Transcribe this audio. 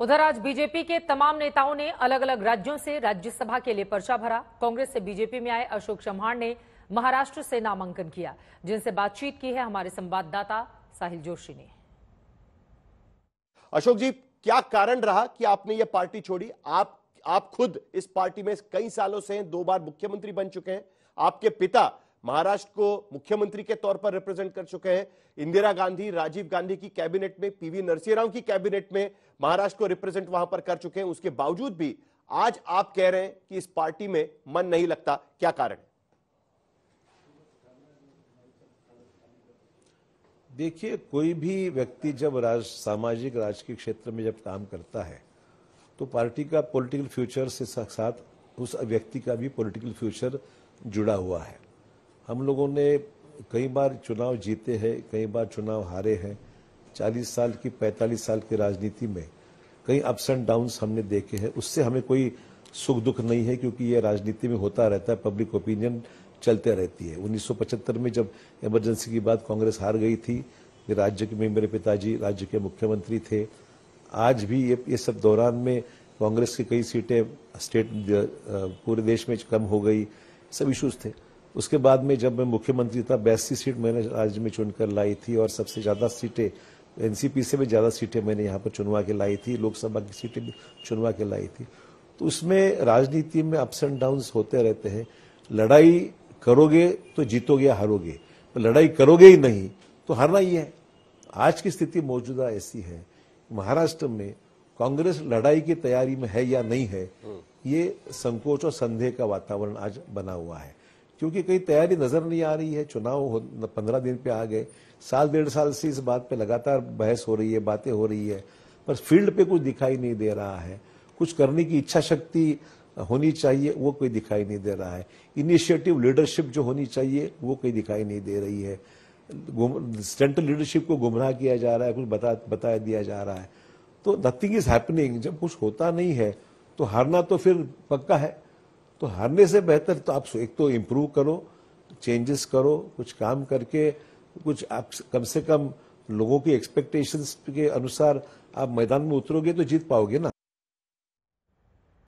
उधर आज बीजेपी के तमाम नेताओं ने अलग अलग राज्यों से राज्यसभा के लिए पर्चा भरा कांग्रेस से बीजेपी में आए अशोक चौहान ने महाराष्ट्र से नामांकन किया जिनसे बातचीत की है हमारे संवाददाता साहिल जोशी ने अशोक जी क्या कारण रहा कि आपने यह पार्टी छोड़ी आप आप खुद इस पार्टी में कई सालों से दो बार मुख्यमंत्री बन चुके हैं आपके पिता महाराष्ट्र को मुख्यमंत्री के तौर पर रिप्रेजेंट कर चुके हैं इंदिरा गांधी राजीव गांधी की कैबिनेट में पीवी नरसिंहराव की कैबिनेट में महाराष्ट्र को रिप्रेजेंट वहां पर कर चुके हैं उसके बावजूद भी आज आप कह रहे हैं कि इस पार्टी में मन नहीं लगता क्या कारण देखिए कोई भी व्यक्ति जब राज सामाजिक राजकीय क्षेत्र में जब काम करता है तो पार्टी का पॉलिटिकल फ्यूचर से साथ उस व्यक्ति का भी पॉलिटिकल फ्यूचर जुड़ा हुआ है हम लोगों ने कई बार चुनाव जीते हैं कई बार चुनाव हारे हैं चालीस साल की पैंतालीस साल की राजनीति में कई अप्स एंड डाउन्स हमने देखे हैं उससे हमें कोई सुख दुख नहीं है क्योंकि ये राजनीति में होता रहता है पब्लिक ओपिनियन चलते रहती है 1975 में जब इमरजेंसी की बात कांग्रेस हार गई थी राज्य में मेरे पिताजी राज्य के मुख्यमंत्री थे आज भी ये ये सब दौरान में कांग्रेस की कई सीटें स्टेट पूरे देश में कम हो गई सब इश्यूज थे उसके बाद में जब मैं मुख्यमंत्री था बयासी सीट मैंने राज्य में चुनकर लाई थी और सबसे ज़्यादा सीटें एनसीपी से भी ज़्यादा सीटें मैंने यहाँ पर चुनवा के लाई थी लोकसभा की सीटें भी चुनवा के लाई थी तो उसमें राजनीति में अप्स एंड डाउन्स होते रहते हैं लड़ाई करोगे तो जीतोगे या हारोगे लड़ाई करोगे ही नहीं तो हारना ही है आज की स्थिति मौजूदा ऐसी है महाराष्ट्र में कांग्रेस लड़ाई की तैयारी में है या नहीं है ये संकोच और संदेह का वातावरण आज बना हुआ है क्योंकि कोई तैयारी नजर नहीं आ रही है चुनाव पंद्रह दिन पे आ गए साल डेढ़ साल से इस बात पे लगातार बहस हो रही है बातें हो रही है पर फील्ड पे कुछ दिखाई नहीं दे रहा है कुछ करने की इच्छा शक्ति होनी चाहिए वो कोई दिखाई नहीं दे रहा है इनिशिएटिव लीडरशिप जो होनी चाहिए वो कोई दिखाई नहीं दे रही है सेंट्रल लीडरशिप को गुमराह किया जा रहा है कुछ बता बताया दिया जा रहा है तो नथिंग इज हैपनिंग जब कुछ होता नहीं है तो हारना तो फिर पक्का है तो हारने से बेहतर तो आप एक तो इम्प्रूव करो चेंजेस करो कुछ काम करके कुछ आप कम से कम लोगों की एक्सपेक्टेशंस के अनुसार आप मैदान में उतरोगे तो जीत पाओगे ना